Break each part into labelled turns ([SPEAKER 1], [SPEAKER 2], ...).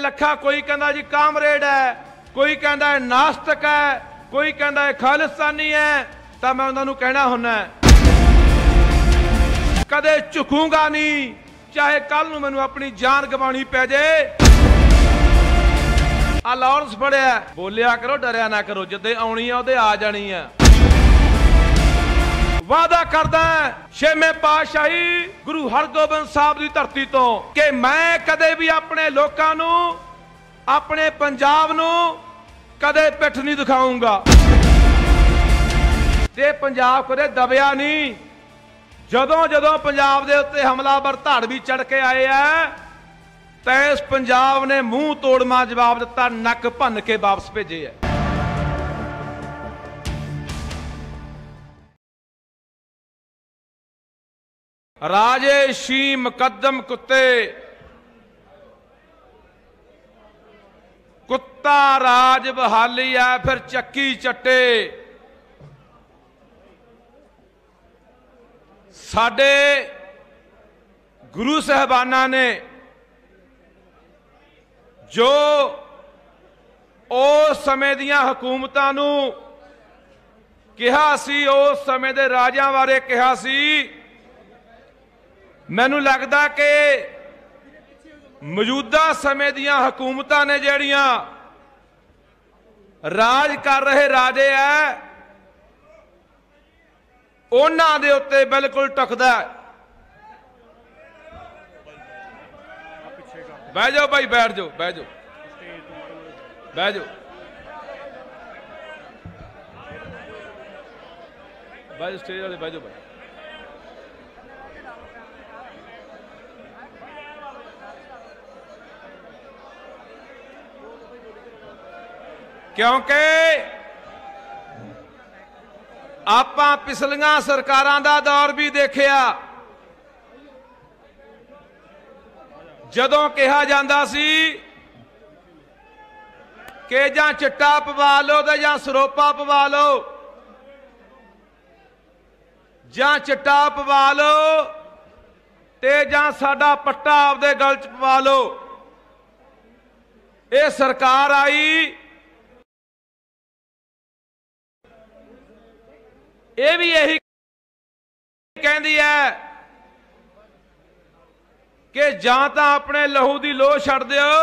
[SPEAKER 1] ਲੱਖਾ ਕੋਈ ਕਹਿੰਦਾ ਜੀ ਕਾਮਰੇਡ ਹੈ ਕੋਈ ਕਹਿੰਦਾ ਹੈ ਨਾਸਤਕ ਹੈ ਕੋਈ ਕਹਿੰਦਾ ਹੈ ਖਾਲਿਸਤਾਨੀ ਹੈ ਤਾਂ ਮੈਂ ਉਹਨਾਂ ਨੂੰ ਕਹਿਣਾ ਹੁੰਨਾ ਕਦੇ ਝੁਕੂਗਾ ਨਹੀਂ ਚਾਹੇ ਕੱਲ ਨੂੰ ਮੈਨੂੰ ਆਪਣੀ ਜਾਨ ਗਵਾਣੀ ਪੈ ਜੇ ਆ ਲਾਰੈਂਸ ਫੜਿਆ ਬੋਲਿਆ ਕਰੋ ਡਰਿਆ ਨਾ ਕਰੋ ਜਿੱਦੇ ਆਉਣੀ ਆ ਉਹਦੇ ਆ ਜਾਣੀ ਆ ਵਾਦਾ ਕਰਦਾ ਛੇਵੇਂ ਪਾਤਸ਼ਾਹੀ ਗੁਰੂ ਹਰਗੋਬਿੰਦ ਸਾਹਿਬ ਦੀ ਧਰਤੀ ਤੋਂ ਕਿ ਮੈਂ ਕਦੇ ਵੀ ਆਪਣੇ ਲੋਕਾਂ ਨੂੰ ਆਪਣੇ ਪੰਜਾਬ ਨੂੰ ਕਦੇ ਪਿੱਠ ਨਹੀਂ ਦਿਖਾਉਂਗਾ ਤੇ ਪੰਜਾਬ ਕਦੇ ਦਬਿਆ ਨਹੀਂ ਜਦੋਂ ਜਦੋਂ ਪੰਜਾਬ ਦੇ ਉੱਤੇ ਹਮਲਾਵਰ ਵੀ ਚੜ ਕੇ ਆਏ ਐ ਤੈਸ ਪੰਜਾਬ ਨੇ ਮੂੰਹ ਤੋੜਮਾ ਜਵਾਬ ਦਿੱਤਾ ਨੱਕ ਭੰਨ ਕੇ ਵਾਪਸ ਭੇਜੇ ਐ राजे शी मुकदम कुत्ते कुत्ता राज बहाली है फिर चक्की चट्टे साडे गुरु साहबाना ने जो उस समय दिया हुकूमतां कहा ਕਿਹਾ ਸੀ ਉਸ ਸਮੇਂ ਦੇ ਰਾਜਾਂ ਬਾਰੇ ਮੈਨੂੰ ਲੱਗਦਾ ਕਿ ਮੌਜੂਦਾ ਸਮੇਂ ਦੀਆਂ ਹਕੂਮਤਾਂ ਨੇ ਜਿਹੜੀਆਂ ਰਾਜ ਕਰ ਰਹੇ ਰਾਜੇ ਐ ਉਹਨਾਂ ਦੇ ਉੱਤੇ ਬਿਲਕੁਲ ਟਕਦਾ ਬਹਿ ਜਾਓ ਭਾਈ ਬੈਠ ਜਾਓ ਬਹਿ ਜਾਓ ਬਹਿ ਜਾਓ ਬਾਈ ਜਾਓ ਸਟੇਜ ਵਾਲੇ ਬਹਿ ਜਾਓ ਭਾਈ ਕਿਉਂਕਿ ਆਪਾਂ ਪਿਛਲੀਆਂ ਸਰਕਾਰਾਂ ਦਾ ਦੌਰ ਵੀ ਦੇਖਿਆ ਜਦੋਂ ਕਿਹਾ ਜਾਂਦਾ ਸੀ ਕਿ ਜਾਂ ਚਿੱਟਾ ਪਵਾ ਲਓ ਤੇ ਜਾਂ ਸਰੋਪਾ ਪਵਾ ਲਓ ਜਾਂ ਚਿੱਟਾ ਪਵਾ ਲਓ ਤੇ ਜਾਂ ਸਾਡਾ ਪੱਟਾ ਆਪਦੇ ਗਲ 'ਚ ਪਵਾ ਲਓ ਇਹ ਸਰਕਾਰ ਆਈ ਇਹ ਵੀ ਇਹੀ ਕਹਿੰਦੀ ਹੈ ਕਿ ਜਾਂ ਤਾਂ ਆਪਣੇ ਲਹੂ ਦੀ ਲੋਹ ਛੱਡ ਦਿਓ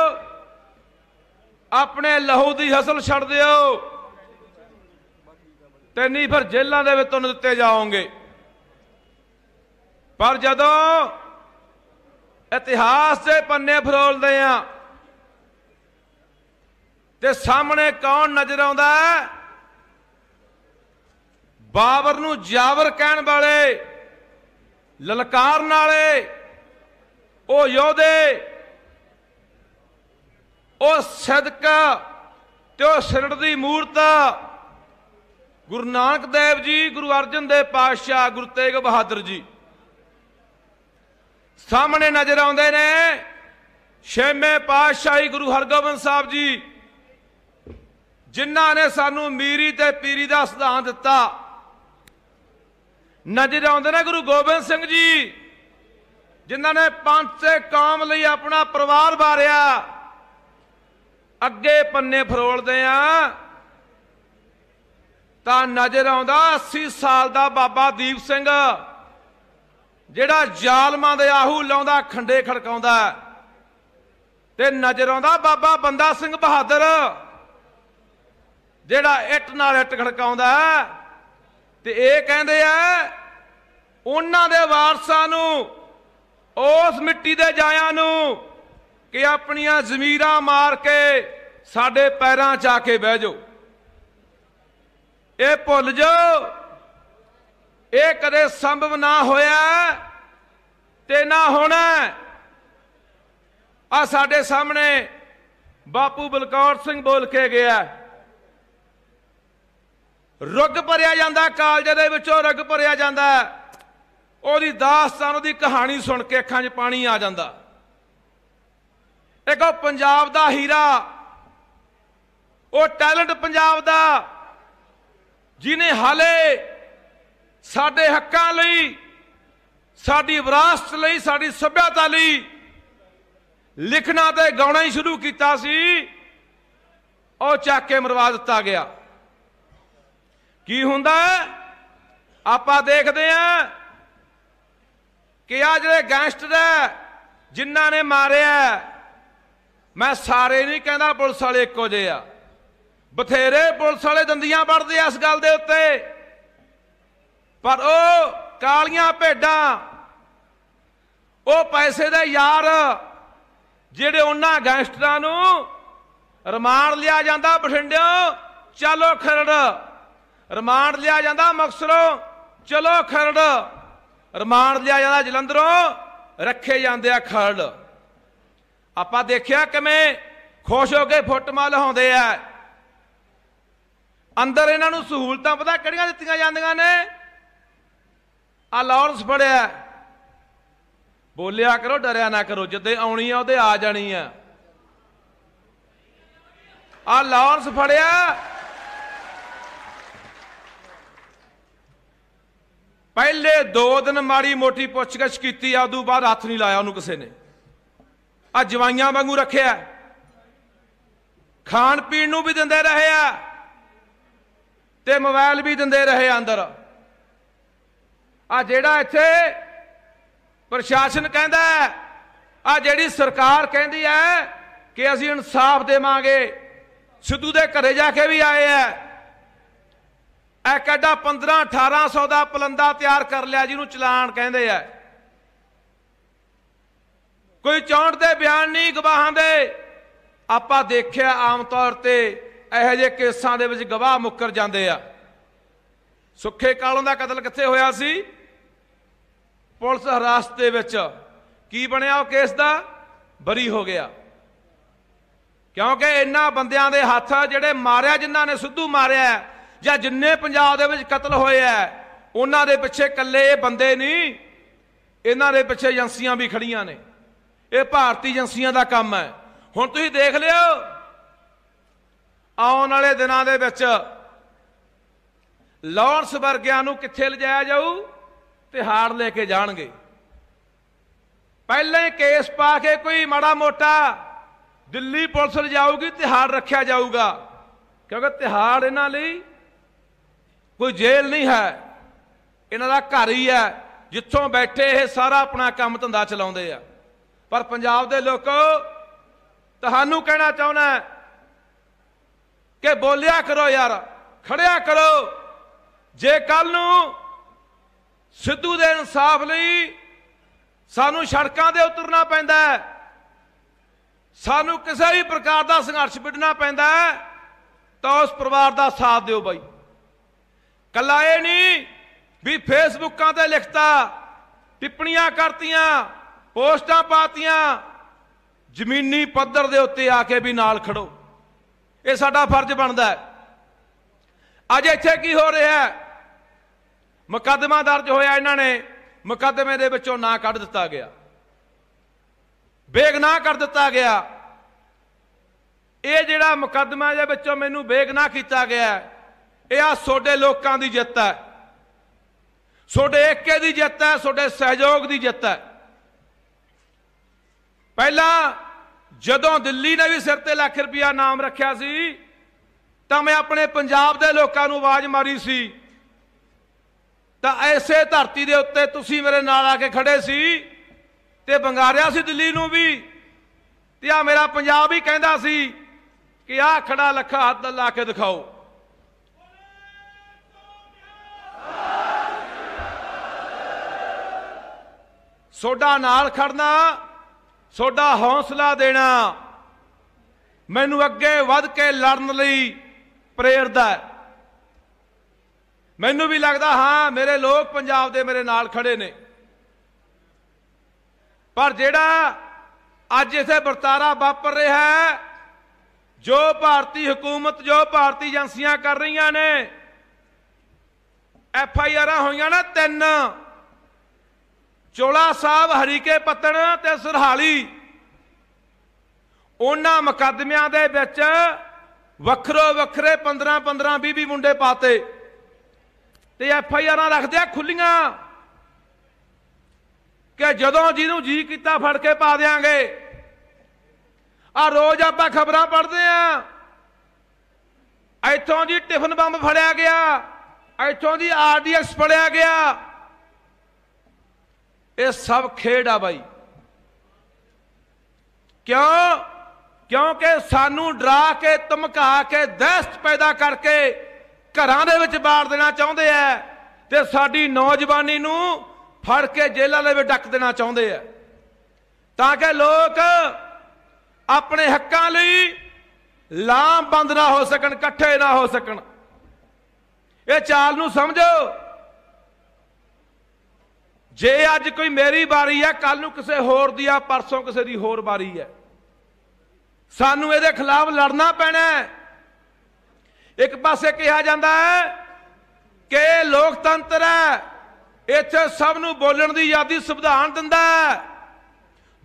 [SPEAKER 1] ਆਪਣੇ ਲਹੂ ਦੀ ਹਸਲ ਛੱਡ ਦਿਓ ਤੇ ਨਹੀਂ ਫਿਰ ਜੇਲ੍ਹਾਂ ਦੇ ਵਿੱਚ ਤੁਹਾਨੂੰ ਦਿੱਤੇ ਜਾਓਗੇ ਪਰ ਜਦੋਂ ਇਤਿਹਾਸ ਦੇ ਪੰਨੇ ਫਰੋਲਦੇ ਆ ਤੇ ਸਾਹਮਣੇ ਕੌਣ ਨਜ਼ਰ ਆਉਂਦਾ ਹੈ ਬਾਬਰ ਨੂੰ ਜਾਵਰ ਕਹਿਣ ਵਾਲੇ ਲਲਕਾਰਨ ਵਾਲੇ ਉਹ ਯੋਧੇ ਉਹ ਸਦਕਾ ਤੇ ਉਹ ਸਿਰੜ ਦੀ ਮੂਰਤ ਗੁਰੂ ਨਾਨਕ ਦੇਵ ਜੀ ਗੁਰੂ ਅਰਜਨ ਦੇ ਪਾਤਸ਼ਾਹ ਗੁਰੂ ਤੇਗ ਬਹਾਦਰ ਜੀ ਸਾਹਮਣੇ ਨਜ਼ਰ ਆਉਂਦੇ ਨੇ ਛੇਵੇਂ ਪਾਤਸ਼ਾਹੀ ਗੁਰੂ ਹਰਗੋਬਿੰਦ ਸਾਹਿਬ ਜੀ ਜਿਨ੍ਹਾਂ ਨੇ ਸਾਨੂੰ ਮੀਰੀ ਤੇ ਪੀਰੀ ਦਾ ਸਿਧਾਂਤ ਦਿੱਤਾ ਨਜ਼ਰ ਆਉਂਦੇ ਨੇ ਗੁਰੂ ਗੋਬਿੰਦ ਸਿੰਘ ਜੀ ਜਿਨ੍ਹਾਂ ਨੇ ਪੰਜ ਸੇ ਕਾਮ ਲਈ ਆਪਣਾ ਪਰਿਵਾਰ ਵਾਰਿਆ ਅੱਗੇ ਪੰਨੇ ਫਰੋਲਦੇ ਆ ਤਾਂ ਨਜ਼ਰ ਆਉਂਦਾ 80 ਸਾਲ ਦਾ ਬਾਬਾ ਦੀਪ ਸਿੰਘ ਜਿਹੜਾ ਜ਼ਾਲਮਾਂ ਦੇ ਆਹੂ ਲਾਉਂਦਾ ਖੰਡੇ ਖੜਕਾਉਂਦਾ ਤੇ ਨਜ਼ਰ ਆਉਂਦਾ ਬਾਬਾ ਬੰਦਾ ਸਿੰਘ ਬਹਾਦਰ ਜਿਹੜਾ ਇੱਟ ਨਾਲ ਇੱਟ ਖੜਕਾਉਂਦਾ ਤੇ ਇਹ ਕਹਿੰਦੇ ਆ ਉਹਨਾਂ ਦੇ ਵਾਰਸਾਂ ਨੂੰ ਉਸ ਮਿੱਟੀ ਦੇ ਜਾਇਆਂ ਨੂੰ ਕਿ ਆਪਣੀਆਂ ਜ਼ਮੀਰਾਂ ਮਾਰ ਕੇ ਸਾਡੇ ਪੈਰਾਂ 'ਚ ਆ ਕੇ ਬਹਿ ਜਾਓ ਇਹ ਭੁੱਲ ਜਾਓ ਇਹ ਕਦੇ ਸੰਭਵ ਨਾ ਹੋਇਆ ਤੇ ਨਾ ਹੋਣਾ ਆ ਸਾਡੇ ਸਾਹਮਣੇ ਬਾਪੂ ਬਲਕੌਰ ਸਿੰਘ ਬੋਲ ਕੇ ਗਿਆ ਰੁੱਗ ਭਰਿਆ ਜਾਂਦਾ ਕਾਲਜ ਦੇ ਵਿੱਚੋਂ ਰੁੱਗ ਭਰਿਆ ਜਾਂਦਾ ਉਹਦੀ ਦਾਸਤਾਨ ਉਹਦੀ ਕਹਾਣੀ ਸੁਣ ਕੇ ਅੱਖਾਂ 'ਚ ਪਾਣੀ ਆ ਜਾਂਦਾ ਇੱਕ ਉਹ ਪੰਜਾਬ ਦਾ ਹੀਰਾ ਉਹ ਟੈਲੈਂਟ ਪੰਜਾਬ ਦਾ ਜਿਨੇ ਹਾਲੇ ਸਾਡੇ ਹੱਕਾਂ ਲਈ ਸਾਡੀ ਵਿਰਾਸਤ ਲਈ ਸਾਡੀ ਸੱਭਿਆਤਾ ਲਈ ਲਿਖਣਾ ਤੇ ਗਾਉਣਾ ਹੀ ਸ਼ੁਰੂ ਕੀਤਾ ਸੀ ਉਹ ਚੱਕ ਕੇ ਮਰਵਾ ਦਿੱਤਾ ਗਿਆ ਕੀ ਹੁੰਦਾ ਆਪਾਂ ਦੇਖਦੇ ਆ ਕਿ ਆ ਜਿਹੜੇ ਗੈਂਗਸਟਰ ਹੈ ਜਿਨ੍ਹਾਂ ਨੇ ਮਾਰਿਆ ਮੈਂ ਸਾਰੇ ਨਹੀਂ ਕਹਿੰਦਾ ਪੁਲਿਸ ਵਾਲੇ ਇੱਕੋ ਜਿਹੇ ਆ ਬਥੇਰੇ ਪੁਲਿਸ ਵਾਲੇ ਦੰਦੀਆਂ ਵੜਦੇ ਆ ਇਸ ਗੱਲ ਦੇ ਉੱਤੇ ਪਰ ਉਹ ਕਾਲੀਆਂ ਭੇਡਾਂ ਉਹ ਪੈਸੇ ਦੇ ਯਾਰ ਜਿਹੜੇ ਉਹਨਾਂ ਗੈਂਗਸਟਰਾਂ ਨੂੰ ਰਮਾਨ ਲਿਆ ਜਾਂਦਾ ਬਠਿੰਡਿਓ ਚਲੋ ਖਰੜ ਰਿਮਾਂਡ ਲਿਆ ਜਾਂਦਾ ਮਕਸਰੋਂ ਚਲੋ ਖਰੜ ਰਿਮਾਂਡ ਲਿਆ ਜਾਂਦਾ ਜਲੰਧਰੋਂ ਰੱਖੇ ਜਾਂਦੇ ਆ ਖਰੜ ਆਪਾਂ ਦੇਖਿਆ ਕਿਵੇਂ ਖੁਸ਼ ਹੋ ਕੇ ਫੁੱਟਮਾਲ ਹੁੰਦੇ ਆ ਅੰਦਰ ਇਹਨਾਂ ਨੂੰ ਸਹੂਲਤਾਂ ਪਤਾ ਕਿਹੜੀਆਂ ਦਿੱਤੀਆਂ ਜਾਂਦੀਆਂ ਨੇ ਆ ਲਾਰੈਂਸ ਫੜਿਆ ਬੋਲਿਆ ਕਰੋ ਡਰਿਆ ਨਾ ਕਰੋ ਜਿੱਦੇ ਆਉਣੀ ਆ ਉਹਦੇ ਆ ਜਾਣੀ ਆ ਆ ਲਾਰੈਂਸ ਫੜਿਆ ਪਹਿਲੇ 2 ਦਿਨ ਮਾੜੀ ਮੋਟੀ ਪੁੱਛਗਛ ਕੀਤੀ ਆ ਉਦੋਂ ਬਾਅਦ ਹੱਥ ਨਹੀਂ ਲਾਇਆ ਉਹਨੂੰ ਕਿਸੇ ਨੇ ਆ ਜਵਾਈਆਂ ਵਾਂਗੂ ਰੱਖਿਆ ਖਾਣ ਪੀਣ ਨੂੰ ਵੀ ਦਿੰਦੇ ਰਹੇ ਆ ਤੇ ਮੋਬਾਈਲ ਵੀ ਦਿੰਦੇ ਰਹੇ ਅੰਦਰ ਆ ਜਿਹੜਾ ਇੱਥੇ ਪ੍ਰਸ਼ਾਸਨ ਕਹਿੰਦਾ ਆ ਜਿਹੜੀ ਸਰਕਾਰ ਕਹਿੰਦੀ ਹੈ ਕਿ ਅਸੀਂ ਇਨਸਾਫ ਦੇਵਾਂਗੇ ਸਿੱਧੂ ਦੇ ਘਰੇ ਜਾ ਕੇ ਵੀ ਆਏ ਆ ਇਹ ਕਾਡਾ 15 1800 ਦਾ ਪਲੰਦਾ ਤਿਆਰ ਕਰ ਲਿਆ ਜਿਹਨੂੰ ਚਲਾਨ ਕਹਿੰਦੇ ਆ ਕੋਈ ਚੌਂਟ ਦੇ ਬਿਆਨ ਨਹੀਂ ਗਵਾਹਾਂ ਦੇ ਆਪਾਂ ਦੇਖਿਆ ਆਮ ਤੌਰ ਤੇ ਇਹੋ ਜਿਹੇ ਕੇਸਾਂ ਦੇ ਵਿੱਚ ਗਵਾਹ ਮੁੱਕਰ ਜਾਂਦੇ ਆ ਸੁੱਖੇ ਕਾਲੋਂ ਦਾ ਕਤਲ ਕਿੱਥੇ ਹੋਇਆ ਸੀ ਪੁਲਿਸ ਹਰਾਸਤ ਦੇ ਵਿੱਚ ਕੀ ਬਣਿਆ ਉਹ ਕੇਸ ਦਾ ਬਰੀ ਹੋ ਗਿਆ ਕਿਉਂਕਿ ਇੰਨਾ ਬੰਦਿਆਂ ਦੇ ਹੱਥ ਜਿਹੜੇ ਮਾਰਿਆ ਜਿਨ੍ਹਾਂ ਨੇ ਸਿੱਧੂ ਮਾਰਿਆ ਜਾਂ ਜਿੰਨੇ ਪੰਜਾਬ ਦੇ ਵਿੱਚ ਕਤਲ ਹੋਏ ਆ ਉਹਨਾਂ ਦੇ ਪਿੱਛੇ ਇਕੱਲੇ ਇਹ ਬੰਦੇ ਨਹੀਂ ਇਹਨਾਂ ਦੇ ਪਿੱਛੇ ਏਜੰਸੀਆਂ ਵੀ ਖੜੀਆਂ ਨੇ ਇਹ ਭਾਰਤੀ ਏਜੰਸੀਆਂ ਦਾ ਕੰਮ ਹੈ ਹੁਣ ਤੁਸੀਂ ਦੇਖ ਲਿਓ ਆਉਣ ਵਾਲੇ ਦਿਨਾਂ ਦੇ ਵਿੱਚ ਲਾਰੈਂਸ ਵਰਗਿਆਂ ਨੂੰ ਕਿੱਥੇ ਲਿਜਾਇਆ ਜਾਊ ਤਿਹਾੜ ਲੈ ਕੇ ਜਾਣਗੇ ਪਹਿਲੇ ਕੇਸ ਪਾ ਕੇ ਕੋਈ ਮਾੜਾ ਮੋਟਾ ਦਿੱਲੀ ਪੁਲਿਸ ਲਿਜਾਊਗੀ ਤਿਹਾੜ ਰੱਖਿਆ ਜਾਊਗਾ ਕਿਉਂਕਿ ਤਿਹਾੜ ਇਹਨਾਂ ਲਈ ਕੋਈ ਜੇਲ੍ਹ ਨਹੀਂ ਹੈ ਇਹਨਾਂ ਦਾ ਘਰ ਹੀ ਹੈ ਜਿੱਥੋਂ ਬੈਠੇ ਇਹ ਸਾਰਾ ਆਪਣਾ ਕੰਮ ਧੰਦਾ ਚਲਾਉਂਦੇ ਆ ਪਰ ਪੰਜਾਬ ਦੇ ਲੋਕੋ ਤੁਹਾਨੂੰ ਕਹਿਣਾ ਚਾਹੁੰਦਾ ਕਿ ਬੋਲਿਆ ਕਰੋ ਯਾਰ ਖੜਿਆ ਕਰੋ ਜੇ ਕੱਲ ਨੂੰ ਸਿੱਧੂ ਦੇ ਇਨਸਾਫ ਲਈ ਸਾਨੂੰ ਸੜਕਾਂ ਦੇ ਉਤਰਨਾ ਪੈਂਦਾ ਸਾਨੂੰ ਕਿਸੇ ਵੀ ਪ੍ਰਕਾਰ ਦਾ ਸੰਘਰਸ਼ ਵਿੱਢਣਾ ਪੈਂਦਾ ਤਾਂ ਉਸ ਪਰਿਵਾਰ ਦਾ ਸਾਥ ਦਿਓ ਬਾਈ ਕੱਲਾ ਇਹ ਨਹੀਂ ਵੀ ਫੇਸਬੁੱਕਾਂ ਤੇ ਲਿਖਤਾ ਟਿੱਪਣੀਆਂ ਕਰਤੀਆਂ ਪੋਸਟਾਂ ਪਾਤੀਆਂ ਜ਼ਮੀਨੀ ਪੱਧਰ ਦੇ ਉੱਤੇ ਆ ਕੇ ਵੀ ਨਾਲ ਖੜੋ ਇਹ ਸਾਡਾ ਫਰਜ਼ ਬਣਦਾ ਹੈ ਅੱਜ ਇੱਥੇ ਕੀ ਹੋ ਰਿਹਾ ਹੈ ਮੁਕੱਦਮਾ ਦਰਜ ਹੋਇਆ ਇਹਨਾਂ ਨੇ ਮੁਕੱਦਮੇ ਦੇ ਵਿੱਚੋਂ ਨਾਂ ਕੱਢ ਦਿੱਤਾ ਗਿਆ ਬੇਗਨਾਹ ਕਰ ਦਿੱਤਾ ਗਿਆ ਇਹ ਜਿਹੜਾ ਮੁਕੱਦਮਾ ਦੇ ਵਿੱਚੋਂ ਮੈਨੂੰ ਬੇਗਨਾਹ ਕੀਤਾ ਗਿਆ ਇਹ ਆ ਸੋਡੇ ਲੋਕਾਂ ਦੀ ਜਿੱਤ ਹੈ ਸੋਡੇ ਏਕੇ ਦੀ ਜਿੱਤ ਹੈ ਸੋਡੇ ਸਹਿਯੋਗ ਦੀ ਜਿੱਤ ਹੈ ਪਹਿਲਾਂ ਜਦੋਂ ਦਿੱਲੀ ਨੇ ਵੀ ਸਿਰ ਤੇ ਲੱਖ ਰੁਪਿਆ ਨਾਮ ਰੱਖਿਆ ਸੀ ਤਾਂ ਮੈਂ ਆਪਣੇ ਪੰਜਾਬ ਦੇ ਲੋਕਾਂ ਨੂੰ ਆਵਾਜ਼ ਮਾਰੀ ਸੀ ਤਾਂ ਐਸੇ ਧਰਤੀ ਦੇ ਉੱਤੇ ਤੁਸੀਂ ਮੇਰੇ ਨਾਲ ਆ ਕੇ ਖੜੇ ਸੀ ਤੇ ਬੰਗਾਰਿਆ ਸੀ ਦਿੱਲੀ ਨੂੰ ਵੀ ਤੇ ਆ ਮੇਰਾ ਪੰਜਾਬ ਹੀ ਕਹਿੰਦਾ ਸੀ ਕਿ ਆ ਖੜਾ ਲੱਖਾ ਹੱਥ ਲਾ ਕੇ ਦਿਖਾਓ ਸੋਡਾ ਨਾਲ ਖੜਨਾ ਸੋਡਾ ਹੌਸਲਾ ਦੇਣਾ ਮੈਨੂੰ ਅੱਗੇ ਵੱਧ ਕੇ ਲੜਨ ਲਈ ਪ੍ਰੇਰਦਾ ਮੈਨੂੰ ਵੀ ਲੱਗਦਾ ਹਾਂ ਮੇਰੇ ਲੋਕ ਪੰਜਾਬ ਦੇ ਮੇਰੇ ਨਾਲ ਖੜੇ ਨੇ ਪਰ ਜਿਹੜਾ ਅੱਜ ਇਥੇ ਵਰਤਾਰਾ ਵਾਪਰ ਰਿਹਾ ਹੈ ਜੋ ਭਾਰਤੀ ਹਕੂਮਤ ਜੋ ਭਾਰਤੀ ਏਜੰਸੀਆਂ ਕਰ ਰਹੀਆਂ ਨੇ ਐਫ ਆਈ ਆਰਾਂ ਹੋਈਆਂ ਨਾ ਤਿੰਨ ਚੋਲਾ ਸਾਹਿਬ ਹਰੀਕੇ ਪੱਤਣ ਤੇ ਸਰਹਾਲੀ ਉਹਨਾਂ ਮੁਕੱਦਮਿਆਂ ਦੇ ਵਿੱਚ ਵੱਖਰੋ ਵੱਖਰੇ 15 15 20 20 ਮੁੰਡੇ ਪਾਤੇ ਤੇ ਐਫ ਆਈ ਆਰਾਂ ਰੱਖਦੇ ਆ ਖੁੱਲੀਆਂ ਕਿ ਜਦੋਂ ਜਿਹਨੂੰ ਜੀ ਕੀਤਾ ਫੜ ਕੇ ਪਾ ਦੇਾਂਗੇ ਆ ਰੋਜ਼ ਆਪਾਂ ਖਬਰਾਂ ਪੜ੍ਹਦੇ ਆ ਇੱਥੋਂ ਦੀ ਟਿਫਨ ਬੰਬ ਫੜਿਆ ਗਿਆ ਇੱਥੋਂ ਦੀ ਆਰਡੀਐਕਸ ਫੜਿਆ ਗਿਆ ਇਹ ਸਭ ਖੇਡ ਆ ਬਾਈ ਕਿਉਂ ਕਿਉਂਕਿ ਸਾਨੂੰ ਡਰਾ ਕੇ ਧਮਕਾ ਕੇ ਦਹਿਸ਼ਤ ਪੈਦਾ ਕਰਕੇ ਘਰਾਂ ਦੇ ਵਿੱਚ ਬਾੜ ਦੇਣਾ ਚਾਹੁੰਦੇ ਐ ਤੇ ਸਾਡੀ ਨੌਜਵਾਨੀ ਨੂੰ ਫੜ ਕੇ ਜੇਲ੍ਹਾਂ ਦੇ ਵਿੱਚ ਡੱਕ ਦੇਣਾ ਚਾਹੁੰਦੇ ਐ ਤਾਂ ਕਿ ਲੋਕ ਆਪਣੇ ਹੱਕਾਂ ਲਈ ਬੰਦ ਨਾ ਹੋ ਸਕਣ ਇਕੱਠੇ ਨਾ ਹੋ ਸਕਣ ਇਹ ਚਾਲ ਨੂੰ ਸਮਝੋ ਜੇ ਅੱਜ ਕੋਈ ਮੇਰੀ ਵਾਰੀ ਹੈ ਕੱਲ ਨੂੰ ਕਿਸੇ ਹੋਰ ਦੀ ਆ ਪਰਸੋਂ ਕਿਸੇ ਦੀ ਹੋਰ ਵਾਰੀ ਹੈ ਸਾਨੂੰ ਇਹਦੇ ਖਿਲਾਫ ਲੜਨਾ ਪੈਣਾ ਹੈ ਇੱਕ ਪਾਸੇ ਕਿਹਾ ਜਾਂਦਾ ਹੈ ਕਿ ਲੋਕਤੰਤਰ ਹੈ ਇੱਥੇ ਸਭ ਨੂੰ ਬੋਲਣ ਦੀ ਆਜ਼ਾਦੀ ਸੰਵਿਧਾਨ ਦਿੰਦਾ ਹੈ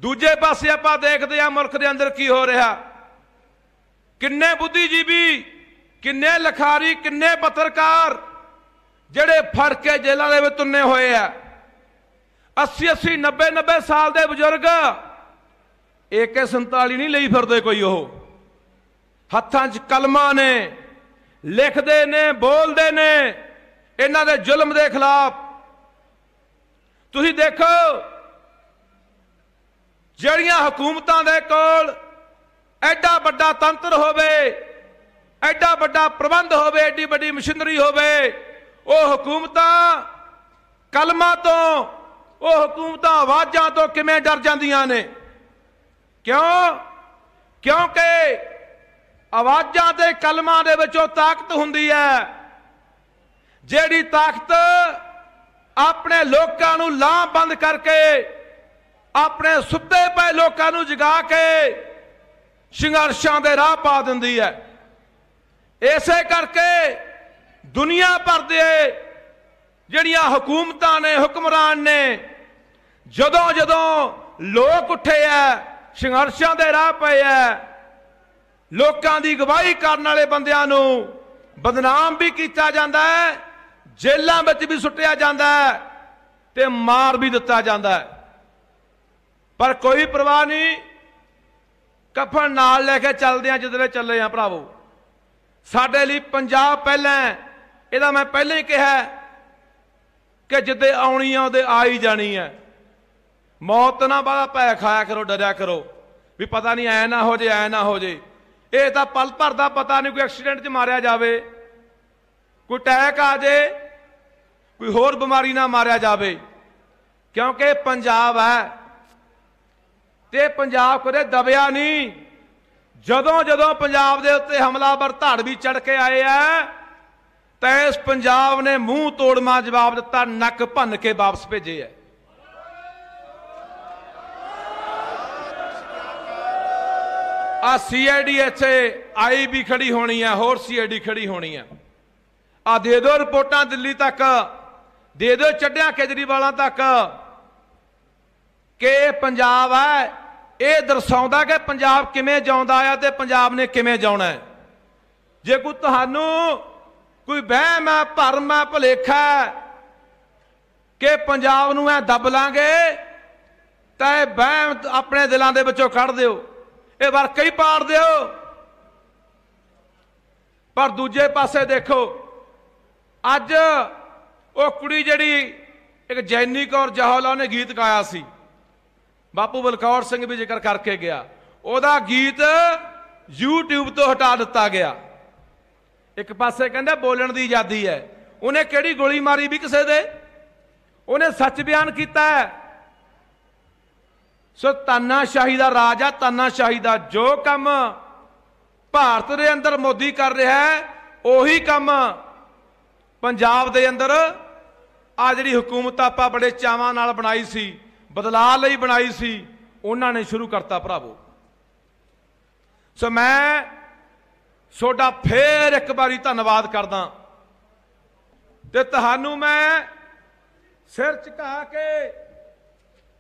[SPEAKER 1] ਦੂਜੇ ਪਾਸੇ ਆਪਾਂ ਦੇਖਦੇ ਆ ਮੁਲਕ ਦੇ ਅੰਦਰ ਕੀ ਹੋ ਰਿਹਾ ਕਿੰਨੇ ਬੁੱਧੀਜੀਵੀ ਕਿੰਨੇ ਲਖਾਰੀ ਕਿੰਨੇ ਪੱਤਰਕਾਰ ਜਿਹੜੇ ਫੜ ਕੇ ਜੇਲ੍ਹਾਂ ਦੇ ਵਿੱਚ ਤੁੰਨੇ ਹੋਏ ਆ 80 80 90 90 ਸਾਲ ਦੇ ਬਜ਼ੁਰਗ AK47 ਨਹੀਂ ਲਈ ਫਿਰਦੇ ਕੋਈ ਉਹ ਹੱਥਾਂ 'ਚ ਕਲਮਾਂ ਨੇ ਲਿਖਦੇ ਨੇ ਬੋਲਦੇ ਨੇ ਇਹਨਾਂ ਦੇ ਜ਼ੁਲਮ ਦੇ ਖਿਲਾਫ ਤੁਸੀਂ ਦੇਖੋ ਜਿਹੜੀਆਂ ਹਕੂਮਤਾਂ ਦੇ ਕੋਲ ਐਡਾ ਵੱਡਾ ਤੰਤਰ ਹੋਵੇ ਐਡਾ ਵੱਡਾ ਪ੍ਰਬੰਧ ਹੋਵੇ ਐਡੀ ਵੱਡੀ ਮਸ਼ੀਨਰੀ ਹੋਵੇ ਉਹ ਹਕੂਮਤਾਂ ਕਲਮਾਂ ਤੋਂ ਉਹ ਹਕੂਮਤਾਂ ਆਵਾਜ਼ਾਂ ਤੋਂ ਕਿਵੇਂ ਡਰ ਜਾਂਦੀਆਂ ਨੇ ਕਿਉਂ ਕਿਉਂਕਿ ਆਵਾਜ਼ਾਂ ਦੇ ਕਲਮਾਂ ਦੇ ਵਿੱਚੋਂ ਤਾਕਤ ਹੁੰਦੀ ਹੈ ਜਿਹੜੀ ਤਾਕਤ ਆਪਣੇ ਲੋਕਾਂ ਨੂੰ ਲਾਂ ਬੰਦ ਕਰਕੇ ਆਪਣੇ ਸੁੱਤੇ ਪਏ ਲੋਕਾਂ ਨੂੰ ਜਗਾ ਕੇ ਸੰਘਰਸ਼ਾਂ ਦੇ ਰਾਹ ਪਾ ਦਿੰਦੀ ਹੈ ਐਸੇ ਕਰਕੇ ਦੁਨੀਆ ਭਰ ਦੇ ਜਿਹੜੀਆਂ ਹਕੂਮਤਾਂ ਨੇ ਹੁਕਮਰਾਨ ਨੇ ਜਦੋਂ ਜਦੋਂ ਲੋਕ ਉੱਠੇ ਐ ਸੰਘਰਸ਼ਾਂ ਦੇ ਰਾਹ ਪਏ ਐ ਲੋਕਾਂ ਦੀ ਗਵਾਹੀ ਕਰਨ ਵਾਲੇ ਬੰਦਿਆਂ ਨੂੰ ਬਦਨਾਮ ਵੀ ਕੀਤਾ ਜਾਂਦਾ ਹੈ ਜੇਲ੍ਹਾਂ ਵਿੱਚ ਵੀ ਸੁੱਟਿਆ ਜਾਂਦਾ ਹੈ ਤੇ ਮਾਰ ਵੀ ਦਿੱਤਾ ਜਾਂਦਾ ਹੈ ਪਰ ਕੋਈ ਪਰਵਾਹ ਨਹੀਂ ਕਫਨ ਨਾਲ ਲੈ ਕੇ ਚੱਲਦੇ ਆ ਜਿੱਦਲੇ ਚੱਲੇ ਆ ਭਰਾਵੋ ਸਾਡੇ ਲਈ ਪੰਜਾਬ ਪਹਿਲਾਂ ਇਹਦਾ ਮੈਂ ਪਹਿਲਾਂ ਹੀ ਕਿਹਾ ਕਿ ਜਿੱਦੇ ਆਉਣੀ ਆ ਉਹਦੇ ਆ ਹੀ ਜਾਣੀ ਹੈ ਮੌਤ ਨਾਲ ਬਾਦਾ ਪੈ ਖਾਇਆ ਕਰੋ ਡਰਿਆ ਕਰੋ ਵੀ ਪਤਾ ਨਹੀਂ ਐ ਨਾ ਹੋ ਜੇ ਐ ਨਾ ਹੋ ਜੇ ਇਹ ਤਾਂ ਪਲ ਭਰ ਦਾ ਪਤਾ ਨਹੀਂ ਕੋਈ ਐਕਸੀਡੈਂਟ 'ਚ ਮਾਰਿਆ ਜਾਵੇ ਕੋਈ ਟੈਕ ਆ ਜੇ ਕੋਈ ਹੋਰ ਬਿਮਾਰੀ ਨਾਲ ਮਾਰਿਆ ਜਾਵੇ ਕਿਉਂਕਿ ਪੰਜਾਬ ਹੈ ਤੇ ਪੰਜਾਬ ਕਦੇ ਦਬਿਆ ਨਹੀਂ ਜਦੋਂ ਜਦੋਂ ਪੰਜਾਬ ਦੇ ਉੱਤੇ ਧੜ ਵੀ ਚੜ ਕੇ ਆਏ ਆ ਤੈਸ ਪੰਜਾਬ ਨੇ ਮੂੰਹ ਤੋੜਮਾ ਜਵਾਬ ਦਿੱਤਾ ਨੱਕ ਭੰਨ ਕੇ ਵਾਪਸ ਭੇਜੇ ਆ ਆ ਸੀਆਈਡੀ ਇੱਥੇ ਆਈ ਵੀ ਖੜੀ ਹੋਣੀ ਆ ਹੋਰ ਸੀਆਈਡੀ ਖੜੀ ਹੋਣੀ ਆ ਆ ਦੇ ਦਿਓ ਰਿਪੋਰਟਾਂ ਦਿੱਲੀ ਤੱਕ ਦੇ ਦਿਓ ਚੱਡਿਆਂ ਕੇਜਰੀਵਾਲਾਂ ਤੱਕ ਕਿ ਪੰਜਾਬ ਹੈ ਇਹ ਦਰਸਾਉਂਦਾ ਕਿ ਪੰਜਾਬ ਕਿਵੇਂ ਜਾਉਂਦਾ ਆ ਤੇ ਪੰਜਾਬ ਨੇ ਕਿਵੇਂ ਜਾਉਣਾ ਹੈ ਜੇ ਕੋਈ ਤੁਹਾਨੂੰ ਕੋਈ ਵਹਿਮ ਹੈ ਭਰਮ ਹੈ ਭਲੇਖਾ ਕਿ ਪੰਜਾਬ ਨੂੰ ਐ ਦੱਬ ਲਾਂਗੇ ਤਾਂ ਇਹ ਵਹਿਮ ਆਪਣੇ ਦਿਲਾਂ ਦੇ ਵਿੱਚੋਂ ਕੱਢ ਦਿਓ ਇਹ ਵਰਕਾ ਹੀ ਪਾੜ ਦਿਓ ਪਰ ਦੂਜੇ ਪਾਸੇ ਦੇਖੋ ਅੱਜ ਉਹ ਕੁੜੀ ਜਿਹੜੀ ਇੱਕ ਜੈਨੀ ਕੌਰ ਜਹੌਲਾ ਨੇ ਗੀਤ ਗਾਇਆ ਸੀ ਬਾਪੂ ਬਲਕੌਰ ਸਿੰਘ ਵੀ ਜ਼ਿਕਰ ਕਰਕੇ ਗਿਆ ਉਹਦਾ ਗੀਤ YouTube ਤੋਂ ਹਟਾ ਦਿੱਤਾ ਗਿਆ ਇੱਕ ਪਾਸੇ ਕਹਿੰਦਾ ਬੋਲਣ ਦੀ ਆਜ਼ਾਦੀ ਹੈ ਉਹਨੇ ਕਿਹੜੀ ਗੋਲੀ ਮਾਰੀ ਵੀ ਕਿਸੇ ਦੇ ਉਹਨੇ ਸੱਚ ਬਿਆਨ ਕੀਤਾ ਹੈ ਸੋ ਤਾਨਾਸ਼ਾਹੀ ਦਾ ਰਾਜ ਆ ਤਾਨਾਸ਼ਾਹੀ ਦਾ ਜੋ ਕੰਮ ਭਾਰਤ ਦੇ ਅੰਦਰ ਮੋਦੀ ਕਰ ਰਿਹਾ ਹੈ ਉਹੀ ਕੰਮ ਪੰਜਾਬ ਦੇ ਅੰਦਰ ਆ ਜਿਹੜੀ ਹਕੂਮਤ ਆਪਾਂ ਬੜੇ ਚਾਵਾਂ ਨਾਲ ਬਣਾਈ ਸੀ ਬਦਲਾਅ ਲਈ ਬਣਾਈ ਸੀ ਉਹਨਾਂ ਨੇ ਸ਼ੁਰੂ ਕਰਤਾ ਭਰਾਵੋ ਸੋ ਮੈਂ ਤੁਹਾਡਾ ਫੇਰ ਇੱਕ ਵਾਰੀ ਧੰਨਵਾਦ ਕਰਦਾ ਤੇ ਤੁਹਾਨੂੰ ਮੈਂ ਸਿਰ ਝੁਕਾ ਕੇ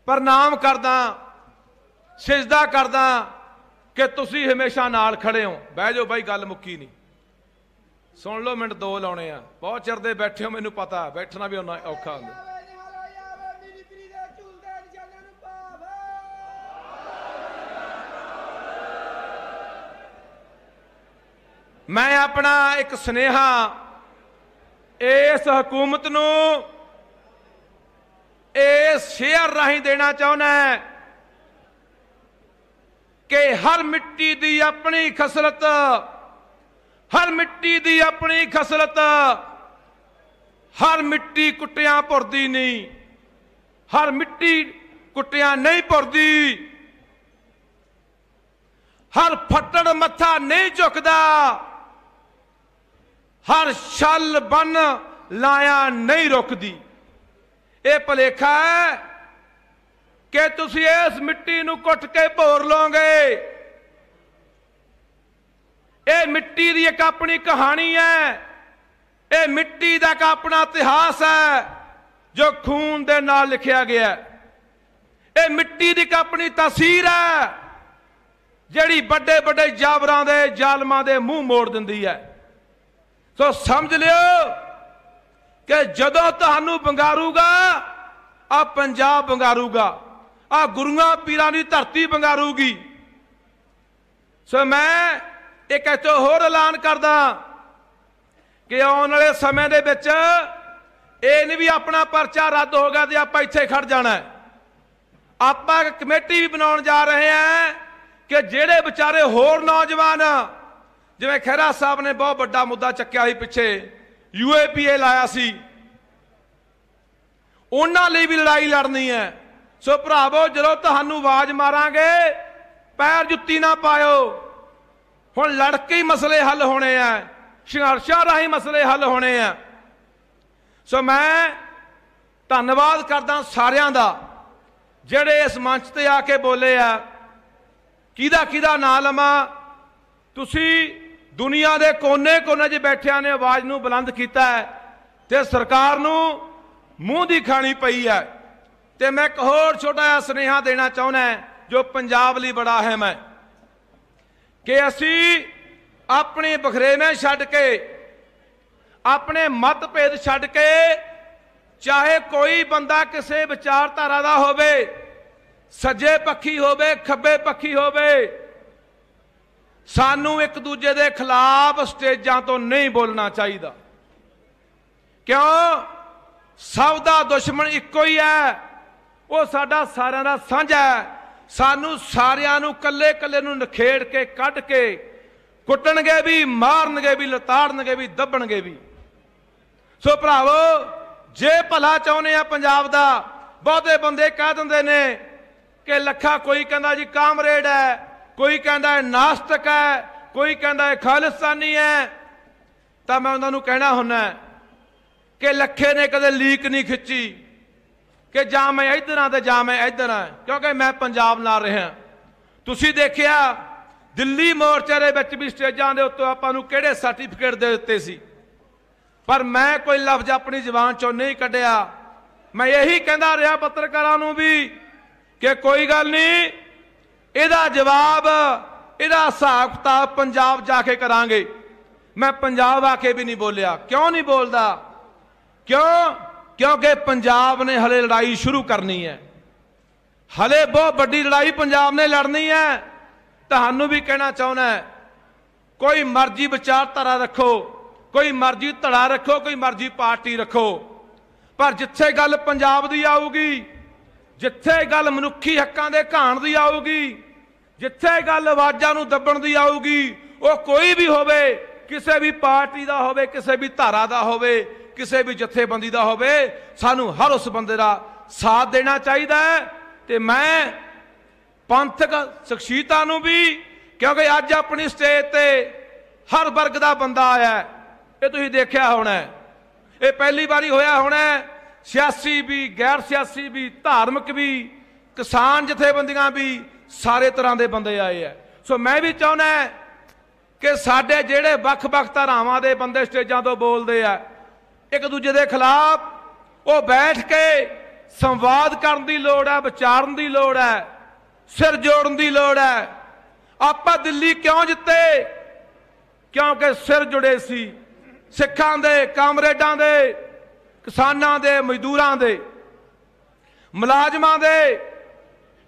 [SPEAKER 1] ਪ੍ਰਣਾਮ ਕਰਦਾ ਸਜਦਾ ਕਰਦਾ ਕਿ ਤੁਸੀਂ ਹਮੇਸ਼ਾ ਨਾਲ ਖੜੇ ਹੋ ਬਹਿ ਜਾਓ ਬਾਈ ਗੱਲ ਮੁੱਕੀ ਨਹੀਂ ਸੁਣ ਲਓ ਮਿੰਟ ਦੋ ਲਾਉਣੇ ਆ ਬਹੁਤ ਚਿਰ ਦੇ ਬੈਠੇ ਹੋ ਮੈਨੂੰ ਪਤਾ ਬੈਠਣਾ ਵੀ ਉਹਨਾਂ ਔਖਾ ਹੁੰਦਾ ਮੈਂ ਆਪਣਾ ਇੱਕ ਸਨੇਹਾ ਇਸ ਹਕੂਮਤ ਨੂੰ ਇਸ ਸ਼ੇਅਰ ਰਾਹੀਂ ਦੇਣਾ ਚਾਹੁੰਦਾ ਹੈ ਕਿ ਹਰ ਮਿੱਟੀ ਦੀ ਆਪਣੀ ਖਸਲਤ ਹਰ ਮਿੱਟੀ ਦੀ ਆਪਣੀ ਖਸਲਤ ਹਰ ਮਿੱਟੀ ਕੁੱਟਿਆਂ ਭਰਦੀ ਨਹੀਂ ਹਰ ਮਿੱਟੀ ਕੁੱਟਿਆਂ ਨਹੀਂ ਭਰਦੀ ਹਰ ਫੱਟੜ ਮੱਥਾ ਨਹੀਂ ਝੁਕਦਾ ਹਰ ਛਲ ਬਨ ਲਾਇਆ ਨਹੀਂ ਰੁਕਦੀ ਇਹ ਭਲੇਖਾ ਹੈ ਕਿ ਤੁਸੀਂ ਇਸ ਮਿੱਟੀ ਨੂੰ ਕੁੱਟ ਕੇ ਭੋਰ ਲਓਗੇ ਇਹ ਮਿੱਟੀ ਦੀ ਇੱਕ ਆਪਣੀ ਕਹਾਣੀ ਹੈ ਇਹ ਮਿੱਟੀ ਦਾ ਇੱਕ ਆਪਣਾ ਇਤਿਹਾਸ ਹੈ ਜੋ ਖੂਨ ਦੇ ਨਾਲ ਲਿਖਿਆ ਗਿਆ ਹੈ ਇਹ ਮਿੱਟੀ ਦੀ ਇੱਕ ਆਪਣੀ ਤਸਵੀਰ ਹੈ ਜਿਹੜੀ ਵੱਡੇ ਵੱਡੇ ਜਾਬਰਾਂ ਦੇ ਜ਼ਾਲਮਾਂ ਦੇ ਮੂੰਹ ਮੋੜ ਦਿੰਦੀ ਹੈ ਸੋ ਸਮਝ ਲਿਓ ਕਿ ਜਦੋਂ ਤੁਹਾਨੂੰ ਬੰਗਾਰੂਗਾ ਆ ਪੰਜਾਬ ਬੰਗਾਰੂਗਾ ਆ ਗੁਰੂਆਂ ਪੀਰਾਂ ਦੀ ਧਰਤੀ ਬੰਗਾਰੂਗੀ ਸੋ ਮੈਂ ਇੱਕ ਇੱਥੋਂ ਹੋਰ ਐਲਾਨ ਕਰਦਾ ਕਿ ਆਉਣ ਵਾਲੇ ਸਮੇਂ ਦੇ ਵਿੱਚ ਇਹ ਨਹੀਂ ਵੀ ਆਪਣਾ ਪਰਚਾ ਰੱਦ ਹੋ ਗਿਆ ਤੇ ਆਪਾਂ ਇੱਥੇ ਖੜ ਜਾਣਾ ਆਪਾਂ ਇੱਕ ਕਮੇਟੀ ਵੀ ਬਣਾਉਣ ਜਾ ਰਹੇ ਹਾਂ ਕਿ ਜਿਹੜੇ ਵਿਚਾਰੇ ਹੋਰ ਨੌਜਵਾਨ ਜਿਵੇਂ ਖੈਰਾ ਸਾਹਿਬ ਨੇ ਬਹੁਤ ਵੱਡਾ ਮੁੱਦਾ ਚੱਕਿਆ ਸੀ ਪਿੱਛੇ ਯੂਏਪੀਏ ਲਾਇਆ ਸੀ ਉਹਨਾਂ ਲਈ ਵੀ ਲੜਾਈ ਲੜਨੀ ਹੈ ਸੋ ਭਰਾਵੋ ਜਦੋਂ ਤੁਹਾਨੂੰ ਆਵਾਜ਼ ਮਾਰਾਂਗੇ ਪੈਰ ਜੁੱਤੀ ਨਾ ਪਾਇਓ ਹੁਣ ਲੜ ਕੇ ਹੀ ਮਸਲੇ ਹੱਲ ਹੋਣੇ ਆ ਸੰਘਰਸ਼ਾਂ ਰਾਹੀਂ ਮਸਲੇ ਹੱਲ ਹੋਣੇ ਆ ਸੋ ਮੈਂ ਧੰਨਵਾਦ ਕਰਦਾ ਸਾਰਿਆਂ ਦਾ ਜਿਹੜੇ ਇਸ ਮੰਚ ਤੇ ਆ ਕੇ ਬੋਲੇ ਆ ਕਿਹਦਾ ਕਿਹਦਾ ਨਾਂ ਲਵਾਂ ਤੁਸੀਂ ਦੁਨੀਆ ਦੇ ਕੋਨੇ-ਕੋਨੇ 'ਚ ਬੈਠਿਆਂ ਨੇ ਆਵਾਜ਼ ਨੂੰ ਬੁਲੰਦ ਕੀਤਾ ਹੈ ਤੇ ਸਰਕਾਰ ਨੂੰ ਮੂੰਹ ਦੀ ਖਾਣੀ ਪਈ ਹੈ ਤੇ ਮੈਂ ਇੱਕ ਹੋਰ ਛੋਟਾ ਜਿਹਾ ਸੁਨੇਹਾ ਦੇਣਾ ਚਾਹੁੰਦਾ ਜੋ ਪੰਜਾਬ ਲਈ ਬੜਾ ਹੈ ਮੈਂ ਕਿ ਅਸੀਂ ਆਪਣੇ ਬਖਰੇਵੇਂ ਛੱਡ ਕੇ ਆਪਣੇ ਮਤਭੇਦ ਛੱਡ ਕੇ ਚਾਹੇ ਕੋਈ ਬੰਦਾ ਕਿਸੇ ਵਿਚਾਰਧਾਰਾ ਦਾ ਹੋਵੇ ਸੱਜੇ ਪੱਖੀ ਹੋਵੇ ਖੱਬੇ ਪੱਖੀ ਹੋਵੇ ਸਾਨੂੰ ਇੱਕ ਦੂਜੇ ਦੇ ਖਿਲਾਫ ਸਟੇਜਾਂ ਤੋਂ ਨਹੀਂ ਬੋਲਣਾ ਚਾਹੀਦਾ ਕਿਉਂ ਸਭ ਦਾ ਦੁਸ਼ਮਣ ਇੱਕੋ ਹੀ ਹੈ ਉਹ ਸਾਡਾ ਸਾਰਿਆਂ ਦਾ ਸਾਂਝਾ ਹੈ ਸਾਨੂੰ ਸਾਰਿਆਂ ਨੂੰ ਕੱਲੇ-ਕੱਲੇ ਨੂੰ ਨਖੇੜ ਕੇ ਕੱਢ ਕੇ ਕੁੱਟਣਗੇ ਵੀ ਮਾਰਨਗੇ ਵੀ ਲਤਾੜਨਗੇ ਵੀ ਦੱਬਣਗੇ ਵੀ ਸੋ ਭਰਾਵੋ ਜੇ ਭਲਾ ਚਾਹੁੰਦੇ ਆ ਪੰਜਾਬ ਦਾ ਬਹੁਤੇ ਬੰਦੇ ਕਹਿ ਦਿੰਦੇ ਨੇ ਕਿ ਲੱਖਾ ਕੋਈ ਕਹਿੰਦਾ ਜੀ ਕਾਮਰੇਡ ਹੈ ਕੋਈ ਕਹਿੰਦਾ ਹੈ ਨਾਸਤਕ ਹੈ ਕੋਈ ਕਹਿੰਦਾ ਹੈ ਖਾਲਿਸਤਾਨੀ ਹੈ ਤਾਂ ਮੈਂ ਉਹਨਾਂ ਨੂੰ ਕਹਿਣਾ ਹੁੰਦਾ ਕਿ ਲੱਖੇ ਨੇ ਕਦੇ ਲੀਕ ਨਹੀਂ ਖਿੱਚੀ ਕਿ ਜਾਂ ਮੈਂ ਇਧਰ ਆ ਤੇ ਜਾਂ ਮੈਂ ਇਧਰ ਆ ਕਿਉਂਕਿ ਮੈਂ ਪੰਜਾਬ ਨਾਲ ਰਿਹਾ ਤੁਸੀਂ ਦੇਖਿਆ ਦਿੱਲੀ ਮੋਰਚੇ ਦੇ ਵਿੱਚ ਵੀ ਸਟੇਜਾਂ ਦੇ ਉੱਤੇ ਆਪਾਂ ਨੂੰ ਕਿਹੜੇ ਸਰਟੀਫਿਕੇਟ ਦੇ ਦਿੱਤੇ ਸੀ ਪਰ ਮੈਂ ਕੋਈ ਲਫ਼ਜ਼ ਆਪਣੀ ਜ਼ੁਬਾਨ ਚੋਂ ਨਹੀਂ ਕੱਢਿਆ ਮੈਂ ਇਹੀ ਕਹਿੰਦਾ ਰਿਹਾ ਪੱਤਰਕਾਰਾਂ ਨੂੰ ਵੀ ਕਿ ਕੋਈ ਗੱਲ ਨਹੀਂ ਇਹਦਾ ਜਵਾਬ ਇਹਦਾ ਹਿਸਾਬ ਕਿਤਾਬ ਪੰਜਾਬ ਜਾ ਕੇ ਕਰਾਂਗੇ ਮੈਂ ਪੰਜਾਬ ਆ ਕੇ ਵੀ ਨਹੀਂ ਬੋਲਿਆ ਕਿਉਂ ਨਹੀਂ ਬੋਲਦਾ ਕਿਉਂ ਕਿਉਂਕਿ ਪੰਜਾਬ ਨੇ ਹਲੇ ਲੜਾਈ ਸ਼ੁਰੂ ਕਰਨੀ ਹੈ ਹਲੇ ਬਹੁਤ ਵੱਡੀ ਲੜਾਈ ਪੰਜਾਬ ਨੇ ਲੜਨੀ ਹੈ ਤੁਹਾਨੂੰ ਵੀ ਕਹਿਣਾ ਚਾਹੁੰਦਾ ਕੋਈ ਮਰਜ਼ੀ ਵਿਚਾਰਧਾਰਾ ਰੱਖੋ ਕੋਈ ਮਰਜ਼ੀ ਧੜਾ ਰੱਖੋ ਕੋਈ ਮਰਜ਼ੀ ਪਾਰਟੀ ਰੱਖੋ ਪਰ ਜਿੱਥੇ ਗੱਲ ਪੰਜਾਬ ਦੀ ਆਊਗੀ ਜਿੱਥੇ ਗੱਲ ਮਨੁੱਖੀ ਹੱਕਾਂ ਦੇ ਘਾਣ ਦੀ ਆਊਗੀ ਜਿੱਥੇ ਗੱਲ ਆਵਾਜ਼ਾਂ ਨੂੰ ਦੱਬਣ ਦੀ ਆਊਗੀ ਉਹ ਕੋਈ ਵੀ ਹੋਵੇ ਕਿਸੇ ਵੀ ਪਾਰਟੀ ਦਾ ਹੋਵੇ ਕਿਸੇ ਵੀ ਧਾਰਾ ਦਾ ਹੋਵੇ ਕਿਸੇ ਵੀ ਜਥੇਬੰਦੀ ਦਾ ਹੋਵੇ ਸਾਨੂੰ ਹਰ ਉਸ ਬੰਦੇ ਦਾ ਸਾਥ ਦੇਣਾ ਚਾਹੀਦਾ ਹੈ ਤੇ ਮੈਂ ਪੰਥਕ ਸ਼ਖਸੀਤਾ ਨੂੰ ਵੀ ਕਿਉਂਕਿ ਅੱਜ ਆਪਣੀ ਸਟੇਜ ਤੇ ਹਰ ਵਰਗ ਦਾ ਬੰਦਾ ਆਇਆ ਇਹ ਤੁਸੀਂ ਦੇਖਿਆ ਹੋਣਾ ਇਹ ਪਹਿਲੀ ਵਾਰੀ ਹੋਇਆ ਹੋਣਾ ਸਿਆਸੀ ਵੀ ਗੈਰ ਸਿਆਸੀ ਵੀ ਧਾਰਮਿਕ ਵੀ ਕਿਸਾਨ ਜਥੇਬੰਦੀਆਂ ਵੀ ਸਾਰੇ ਤਰ੍ਹਾਂ ਦੇ ਬੰਦੇ ਆਏ ਆ ਸੋ ਮੈਂ ਵੀ ਚਾਹੁੰਦਾ ਕਿ ਸਾਡੇ ਜਿਹੜੇ ਵੱਖ-ਵੱਖ ਧਰਾਵਾਂ ਦੇ ਬੰਦੇ ਸਟੇਜਾਂ ਤੋਂ ਬੋਲਦੇ ਆ ਇੱਕ ਦੂਜੇ ਦੇ ਖਿਲਾਫ ਉਹ ਬੈਠ ਕੇ ਸੰਵਾਦ ਕਰਨ ਦੀ ਲੋੜ ਹੈ ਵਿਚਾਰਨ ਦੀ ਲੋੜ ਹੈ ਸਿਰ ਜੋੜਨ ਦੀ ਲੋੜ ਹੈ ਆਪਾਂ ਦਿੱਲੀ ਕਿਉਂ ਜਿੱਤੇ ਕਿਉਂਕਿ ਸਿਰ ਜੁੜੇ ਸੀ ਸਿੱਖਾਂ ਦੇ ਕਾਮਰੇਡਾਂ ਦੇ ਕਿਸਾਨਾਂ ਦੇ ਮਜ਼ਦੂਰਾਂ ਦੇ ਮੁਲਾਜ਼ਮਾਂ ਦੇ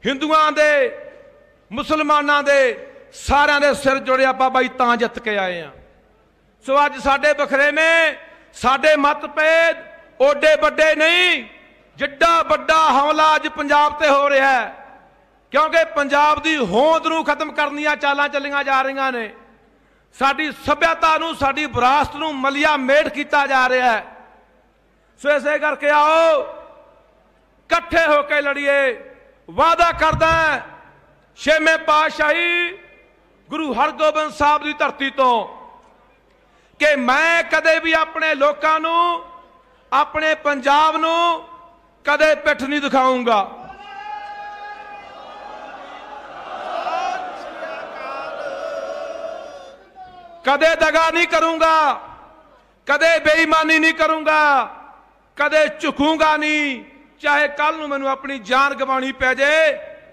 [SPEAKER 1] ਹਿੰਦੂਆਂ ਦੇ ਮੁਸਲਮਾਨਾਂ ਦੇ ਸਾਰਿਆਂ ਦੇ ਸਿਰ ਜੁੜੇ ਆਪਾਂ ਬਾਈ ਤਾਂ ਜਿੱਤ ਕੇ ਆਏ ਆ ਸੋ ਅੱਜ ਸਾਡੇ ਬਖਰੇਵੇਂ ਸਾਡੇ ਮਤਭੇਦ ਓਡੇ ਵੱਡੇ ਨਹੀਂ ਜਿੱਡਾ ਵੱਡਾ ਹਮਲਾ ਅੱਜ ਪੰਜਾਬ ਤੇ ਹੋ ਰਿਹਾ ਹੈ ਕਿਉਂਕਿ ਪੰਜਾਬ ਦੀ ਹੋਂਦ ਨੂੰ ਖਤਮ ਕਰਨ ਦੀਆਂ ਚਾਲਾਂ ਚੱਲੀਆਂ ਜਾ ਰਹੀਆਂ ਨੇ ਸਾਡੀ ਸਭਿਆਤਾ ਨੂੰ ਸਾਡੀ ਵਿਰਾਸਤ ਨੂੰ ਮਲਿਆ ਮੇੜ ਕੀਤਾ ਜਾ ਰਿਹਾ ਹੈ ਸੋ ਐਸੇ ਕਰਕੇ ਆਓ ਇਕੱਠੇ ਹੋ ਕੇ ਲੜੀਏ ਵਾਦਾ ਕਰਦਾ ਛੇਵੇਂ ਪਾਤਸ਼ਾਹੀ ਗੁਰੂ ਹਰਗੋਬਿੰਦ ਸਾਹਿਬ ਦੀ ਧਰਤੀ ਤੋਂ ਕਿ ਮੈਂ ਕਦੇ ਵੀ ਆਪਣੇ ਲੋਕਾਂ ਨੂੰ ਆਪਣੇ ਪੰਜਾਬ ਨੂੰ ਕਦੇ ਪਿੱਠ ਨਹੀਂ ਦਿਖਾਉਂਗਾ ਕਦੇ ਦਗਾ ਨਹੀਂ ਕਰੂੰਗਾ ਕਦੇ ਬੇਈਮਾਨੀ ਨਹੀਂ ਕਰੂੰਗਾ ਕਦੇ ਝੁਕੂਗਾ ਨਹੀਂ ਚਾਹੇ ਕੱਲ ਨੂੰ ਮੈਨੂੰ ਆਪਣੀ ਜਾਨ ਗਵਾਉਣੀ ਪੈ ਜੇ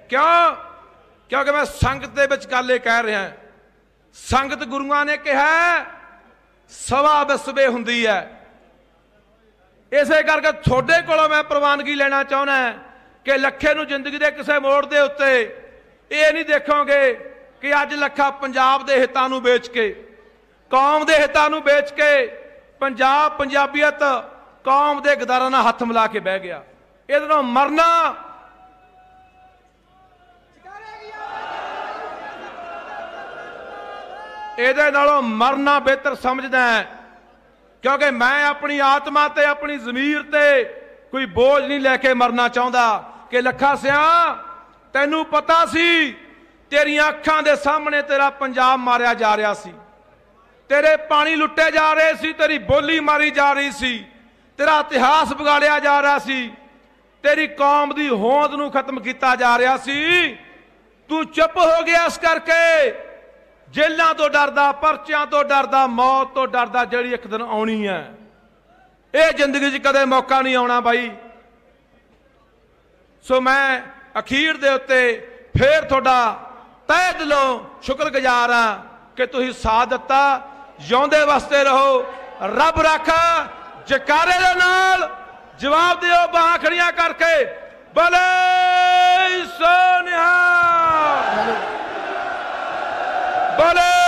[SPEAKER 1] ਕਿਉਂ ਕਿਉਂਕਿ ਮੈਂ ਸੰਗਤ ਦੇ ਵਿੱਚ ਗੱਲ ਇਹ ਕਹਿ ਰਿਹਾ ਸੰਗਤ ਗੁਰੂਆਂ ਨੇ ਕਿਹਾ ਸਵਾ ਬਸਵੇ ਹੁੰਦੀ ਹੈ ਇਸੇ ਕਰਕੇ ਤੁਹਾਡੇ ਕੋਲੋਂ ਮੈਂ ਪ੍ਰਵਾਨਗੀ ਲੈਣਾ ਚਾਹੁੰਦਾ ਕਿ ਲੱਖੇ ਨੂੰ ਜ਼ਿੰਦਗੀ ਦੇ ਕਿਸੇ ਮੋੜ ਦੇ ਉੱਤੇ ਇਹ ਨਹੀਂ ਦੇਖੋਗੇ ਕਿ ਅੱਜ ਲੱਖਾ ਪੰਜਾਬ ਦੇ ਹਿੱਤਾਂ ਨੂੰ ਵੇਚ ਕੇ ਕੌਮ ਦੇ ਹਿੱਤਾਂ ਨੂੰ ਵੇਚ ਕੇ ਪੰਜਾਬ ਪੰਜਾਬੀਅਤ ਕੌਮ ਦੇ ਗਦਾਰਾਂ ਨਾਲ ਹੱਥ ਮਿਲਾ ਕੇ ਬਹਿ ਗਿਆ ਇਹਦੇ ਨਾਲ ਮਰਨਾ ਇਹਦੇ ਨਾਲੋਂ ਮਰਨਾ ਬਿਹਤਰ ਸਮਝਦਾ ਹੈ ਕਿਉਂਕਿ ਮੈਂ ਆਪਣੀ ਆਤਮਾ ਤੇ ਆਪਣੀ ਜ਼ਮੀਰ ਤੇ ਕੋਈ ਬੋਝ ਨਹੀਂ ਲੈ ਕੇ ਮਰਨਾ ਚਾਹੁੰਦਾ ਕਿ ਲੱਖਾ ਸਿਆ ਤੈਨੂੰ ਪਤਾ ਸੀ ਤੇਰੀਆਂ ਅੱਖਾਂ ਦੇ ਸਾਹਮਣੇ ਤੇਰਾ ਪੰਜਾਬ ਮਾਰਿਆ ਜਾ ਰਿਹਾ ਸੀ ਤੇਰੇ ਪਾਣੀ ਲੁੱਟੇ ਜਾ ਰਹੇ ਸੀ ਤੇਰੀ ਬੋਲੀ ਮਾਰੀ ਜਾ ਰਹੀ ਸੀ ਤੇਰਾ ਇਤਿਹਾਸ ਵਿਗਾੜਿਆ ਜਾ ਰਿਹਾ ਸੀ ਤੇਰੀ ਕੌਮ ਦੀ ਹੋਂਦ ਨੂੰ ਖਤਮ ਕੀਤਾ ਜਾ ਰਿਹਾ ਸੀ ਤੂੰ ਚੁੱਪ ਹੋ ਗਿਆ ਇਸ ਕਰਕੇ ਜੇਲਾਂ ਤੋਂ ਡਰਦਾ ਪਰਚਿਆਂ ਤੋਂ ਡਰਦਾ ਮੌਤ ਤੋਂ ਡਰਦਾ ਜਿਹੜੀ ਇੱਕ ਦਿਨ ਆਉਣੀ ਹੈ ਇਹ ਜ਼ਿੰਦਗੀ 'ਚ ਕਦੇ ਮੌਕਾ ਨਹੀਂ ਆਉਣਾ ਬਾਈ ਸੋ ਮੈਂ ਅਖੀਰ ਦੇ ਉੱਤੇ ਫੇਰ ਤੁਹਾਡਾ ਤਹਿ ਦਿਲੋਂ ਸ਼ੁਕਰਗੁਜ਼ਾਰ ਹਾਂ ਕਿ ਤੁਸੀਂ ਸਾਥ ਦਿੱਤਾ ਜਿਉਂਦੇ ਵਸਤੇ ਰਹੋ ਰੱਬ ਰੱਖਾ ਜਕਾਰੇ ਦੇ ਨਾਲ ਜਵਾਬ ਦਿਓ ਬਾਹਾਂ ਖੜੀਆਂ ਕਰਕੇ ਬਲੇ ਸੋਨਿਆ ਬਲੇ